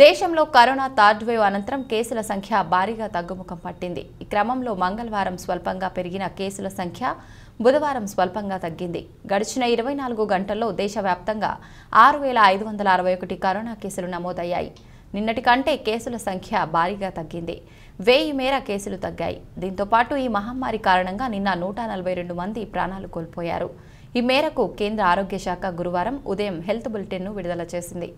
దేశంలో corona third wave అనంతరం కేసుల సంఖ్య భారీగా తగ్గుముఖం పట్టింది ఈ క్రమంలో మంగళవారం స్వల్పంగా పెరిగిన కేసుల సంఖ్య బుధవారం స్వల్పంగా తగ్గింది గడిచిన ఇరవై నాలుగు గంటల్లో దేశవ్యాప్తంగా ఆరు వేల ఐదు వందల అరవై ఒకటి కరోనా కేసులు నమోదయ్యాయి నిన్నటి కంటే కేసుల సంఖ్య భారీగా తగ్గింది వెయ్యి మేర కేసులు తగ్గాయి దీంతో పాటు ఈ మహమ్మారి కారణంగా నిన్న నూట నలభై రెండు మంది ప్రాణాలు కోల్పోయారు ఈ మేరకు కేంద్ర ఆరోగ్య శాఖ గురువారం ఉదయం హెల్త్ బులెటిన్ను విడుదల చేసింది